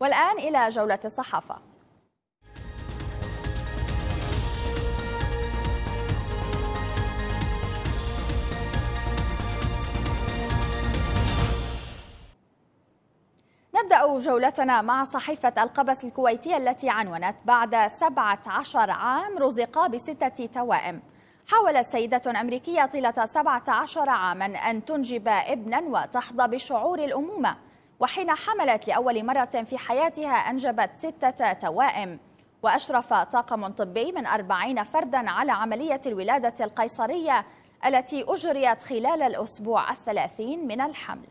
والآن إلى جولة الصحافة نبدأ جولتنا مع صحيفة القبس الكويتية التي عنونت بعد 17 عام رزق بستة توائم حاولت سيدة أمريكية طيلة 17 عاما أن تنجب ابنا وتحظى بشعور الأمومة وحين حملت لأول مرة في حياتها أنجبت ستة توائم وأشرف طاقم طبي من أربعين فردا على عملية الولادة القيصرية التي أجريت خلال الأسبوع الثلاثين من الحمل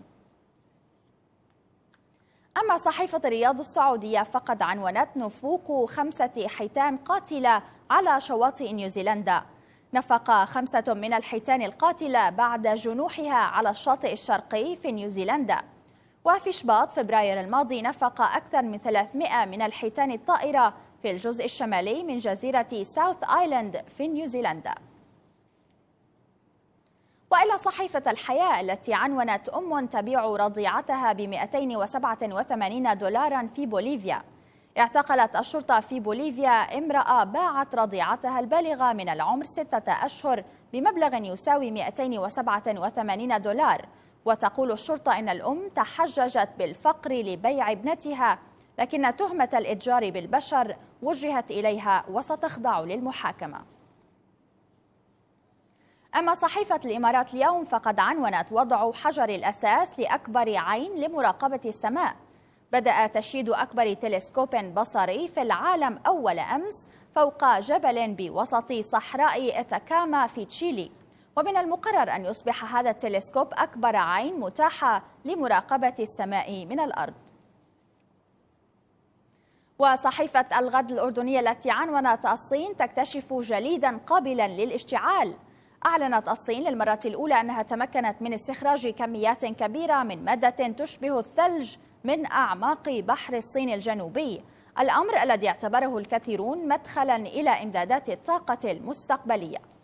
أما صحيفة الرياض السعودية فقد عنونت نفوق خمسة حيتان قاتلة على شواطئ نيوزيلندا نفق خمسة من الحيتان القاتلة بعد جنوحها على الشاطئ الشرقي في نيوزيلندا وفي شباط فبراير الماضي نفق أكثر من 300 من الحيتان الطائرة في الجزء الشمالي من جزيرة ساوث آيلاند في نيوزيلندا وإلى صحيفة الحياة التي عنونت أم تبيع رضيعتها ب 287 دولارا في بوليفيا اعتقلت الشرطة في بوليفيا امرأة باعت رضيعتها البالغة من العمر ستة أشهر بمبلغ يساوي 287 دولار وتقول الشرطة إن الأم تحججت بالفقر لبيع ابنتها لكن تهمة الإتجار بالبشر وجهت إليها وستخضع للمحاكمة أما صحيفة الإمارات اليوم فقد عنونت وضع حجر الأساس لأكبر عين لمراقبة السماء بدأ تشييد أكبر تلسكوب بصري في العالم أول أمس فوق جبل بوسط صحراء إتاكاما في تشيلي ومن المقرر أن يصبح هذا التلسكوب أكبر عين متاحة لمراقبة السماء من الأرض وصحيفة الغد الأردنية التي عنونت الصين تكتشف جليدا قابلا للاشتعال أعلنت الصين للمرة الأولى أنها تمكنت من استخراج كميات كبيرة من مادة تشبه الثلج من أعماق بحر الصين الجنوبي الأمر الذي اعتبره الكثيرون مدخلا إلى إمدادات الطاقة المستقبلية